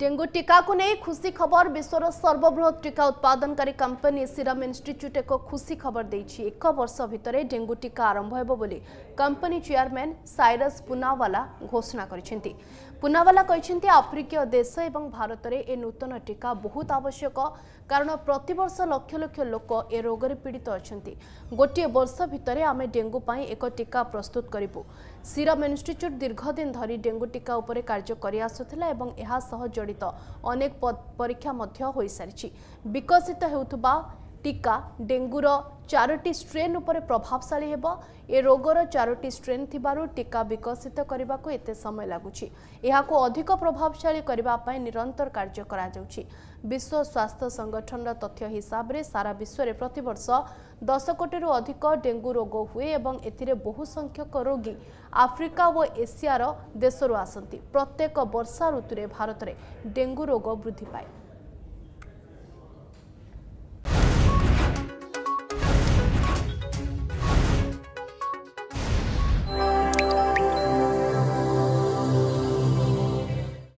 dengue টিকাকু নেই খুশি খবর বিশ্বর সর্ববৃহৎ টিকা উৎপাদনকারী কোম্পানি সিরাম ইনস্টিচ্যুট এক খুশি খবর দিয়েছে এক বর্ষ ভিতরে ডেঙ্গু টিকা আরম্ভ হব বলে কোম্পানি চেয়ারম্যান সাইরস পুনাওয়ালা ঘোষণা করেছেন পুনাওয়ালা କହିଛନ୍ତି ଆଫ୍ରିକୀୟ ଦେଶ ଏବଂ ଭାରତରେ ଏ ନୂତନ ଟୀକା ବହୁତ ଆବଶ୍ୟକ କାରଣ ପ୍ରତିବର୍ଷ ଲକ୍ଷ ଲକ୍ଷ ଲୋକ ଏ ରୋଗରେ ପୀଡ଼ିତ ଅଛନ୍ତି ଗୋଟିଏ ବର୍ଷ ଭିତରେ ଆମେ ଡେଙ୍ଗୁ ପାଇଁ ଏକ ଟୀକା ପ୍ରସ୍ତୁତ କରିବୁ ସିରମ୍ ଇନଷ୍ଟିଚ୍ୟୁଟ୍ ଦୀର୍ଘଦିନ ଧରି ଡେଙ୍ଗୁ ଟୀକା ଉପରେ କାର୍ଯ୍ୟ କରିଆସୁଥିଲା ଏବଂ ଏହା ସହ ଜଡ଼ିତ ଅନେକ ପରୀକ୍ଷା ମଧ୍ୟ ହୋଇସାରିଛି ବିକଶିତ ହେଉଥିବା ଟିକା ଡେଙ୍ଗୁର ଚାରୋଟି ଷ୍ଟ୍ରେନ୍ ଉପରେ ପ୍ରଭାବଶାଳୀ ହେବ ଏ ରୋଗର ଚାରୋଟି ଷ୍ଟ୍ରେନ୍ ଥିବାରୁ ଟିକା ବିକଶିତ କରିବାକୁ ଏତେ ସମୟ ଲାଗୁଛି ଏହାକୁ ଅଧିକ ପ୍ରଭାବଶାଳୀ କରିବା ପାଇଁ ନିରନ୍ତର କାର୍ଯ୍ୟ କରାଯାଉଛି ବିଶ୍ୱ ସ୍ୱାସ୍ଥ୍ୟ ସଂଗଠନର ତଥ୍ୟ ହିସାବରେ ସାରା ବିଶ୍ୱରେ ପ୍ରତିବର୍ଷ ଦଶ କୋଟିରୁ ଅଧିକ ଡେଙ୍ଗୁ ରୋଗ ହୁଏ ଏବଂ ଏଥିରେ ବହୁ ସଂଖ୍ୟକ ରୋଗୀ ଆଫ୍ରିକା ଓ ଏସିଆର ଦେଶରୁ ଆସନ୍ତି ପ୍ରତ୍ୟେକ ବର୍ଷା ଋତୁରେ ଭାରତରେ ଡେଙ୍ଗୁ ରୋଗ ବୃଦ୍ଧି ପାଏ